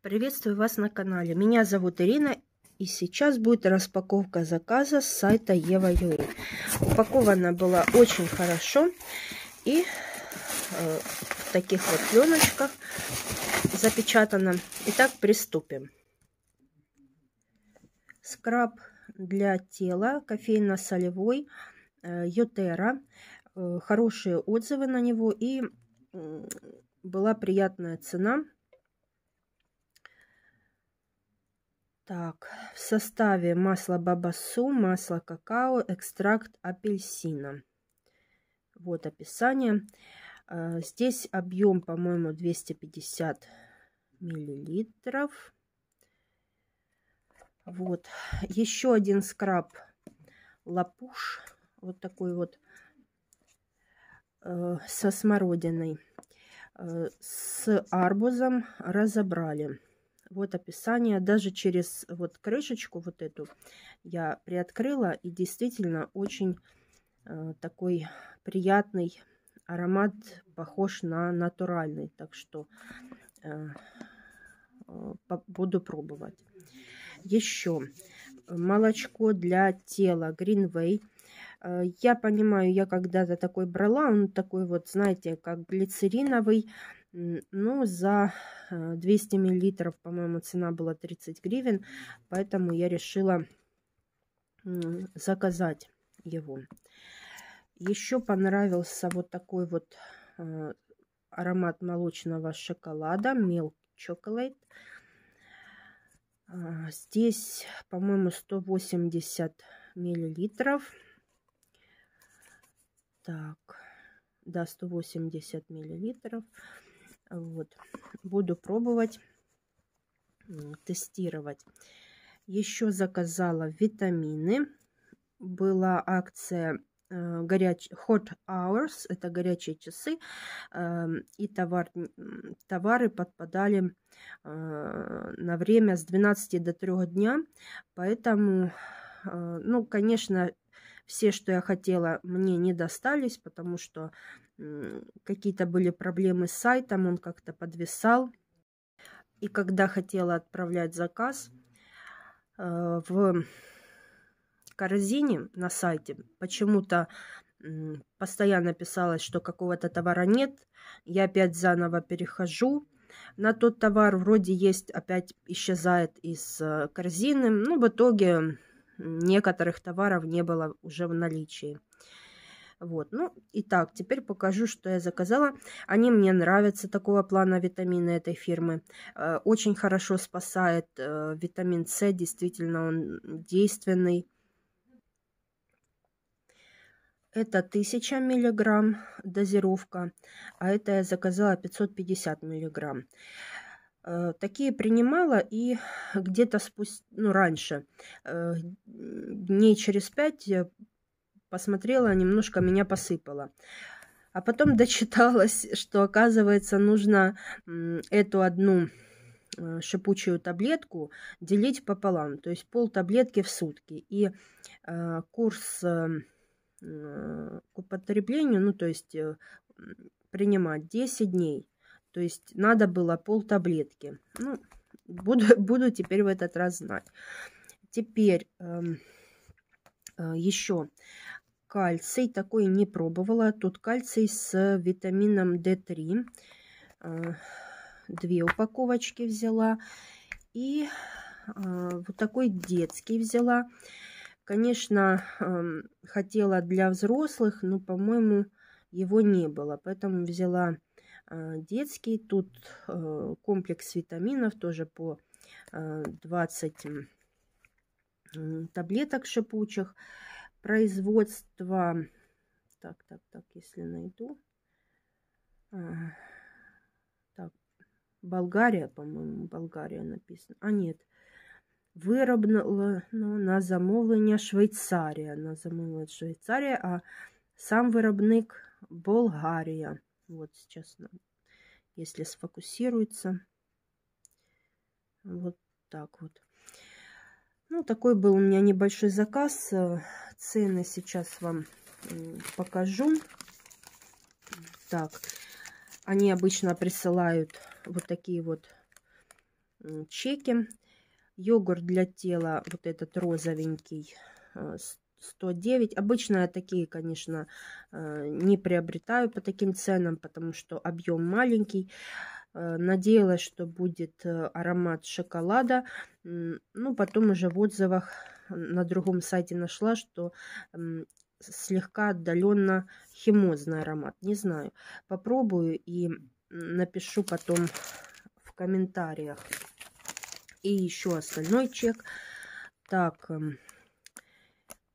Приветствую вас на канале. Меня зовут Ирина и сейчас будет распаковка заказа с сайта Ева Юри. Упакована была очень хорошо и э, в таких вот пленочках запечатана. Итак, приступим. Скраб для тела, кофейно-солевой, Ютера. Э, э, хорошие отзывы на него и э, была приятная цена – Так, в составе масло бабасу, масло какао, экстракт апельсина. Вот описание. А, здесь объем, по-моему, 250 миллилитров. Вот. Еще один скраб лапуш. Вот такой вот э, со смородиной. Э, с арбузом разобрали. Вот описание. Даже через вот крышечку вот эту я приоткрыла. И действительно очень э, такой приятный аромат, похож на натуральный. Так что э, э буду пробовать. Еще молочко для тела Greenway. Э, я понимаю, я когда-то такой брала, он такой вот, знаете, как глицериновый, ну, за 200 э, миллилитров, по-моему, цена была 30 гривен, поэтому я решила заказать его. Еще понравился вот такой вот э, аромат молочного шоколада, milk chocolate. А, здесь, по-моему, 180 миллилитров. Так, да, 180 миллилитров. Вот. Буду пробовать тестировать. Еще заказала витамины. Была акция э, горяч... Hot Hours, это горячие часы, эм, и товар... товары подпадали э, на время с 12 до 3 дня, поэтому, э, ну, конечно, все, что я хотела, мне не достались, потому что какие-то были проблемы с сайтом, он как-то подвисал. И когда хотела отправлять заказ э, в корзине на сайте, почему-то постоянно писалось, что какого-то товара нет. Я опять заново перехожу на тот товар, вроде есть, опять исчезает из э, корзины. Ну, в итоге некоторых товаров не было уже в наличии. Вот, ну и так, теперь покажу, что я заказала. Они мне нравятся, такого плана витамины этой фирмы. Э, очень хорошо спасает э, витамин С, действительно он действенный. Это 1000 миллиграмм дозировка, а это я заказала 550 миллиграмм. Э, такие принимала и где-то спустя, ну, раньше, э, дней через пять посмотрела, немножко меня посыпала. А потом дочиталась, что, оказывается, нужно эту одну э, шипучую таблетку делить пополам, то есть пол таблетки в сутки. И курс э, к употреблению, ну то есть принимать 10 дней. То есть надо было пол таблетки. Ну, буду, буду теперь в этот раз знать. Теперь эм, э, э, еще кальций. Такой не пробовала. Тут кальций с витамином D3. Э, две упаковочки взяла. И э, вот такой детский взяла. Конечно, э, хотела для взрослых, но, по-моему, его не было. Поэтому взяла а, детский. Тут э, комплекс витаминов тоже по 20 э, таблеток шипучих. Производство, так, так, так, если найду, а, так, Болгария, по-моему, Болгария написано. А, нет, виробила ну, на замовление Швейцария На замовление Швейцария а сам виробник Болгария вот сейчас, если сфокусируется. Вот так вот. Ну, такой был у меня небольшой заказ. Цены сейчас вам покажу. Так, они обычно присылают вот такие вот чеки. Йогурт для тела, вот этот розовенький, э, 109. Обычно я такие, конечно, э, не приобретаю по таким ценам, потому что объем маленький. Э, надеялась, что будет э, аромат шоколада. Ну, потом уже в отзывах на другом сайте нашла, что слегка отдаленно химозный аромат. Не знаю. Попробую и напишу потом в комментариях. И еще остальной чек. Так, эм,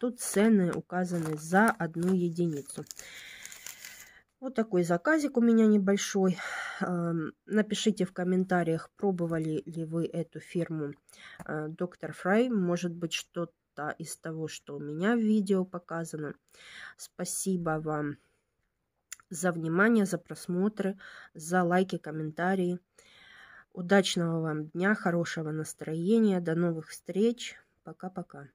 Тут цены указаны за одну единицу. Вот такой заказик у меня небольшой. Эм, напишите в комментариях, пробовали ли вы эту фирму э, Доктор Фрай. Может быть, что-то из того, что у меня в видео показано. Спасибо вам за внимание, за просмотры, за лайки, комментарии. Удачного вам дня, хорошего настроения. До новых встреч. Пока-пока.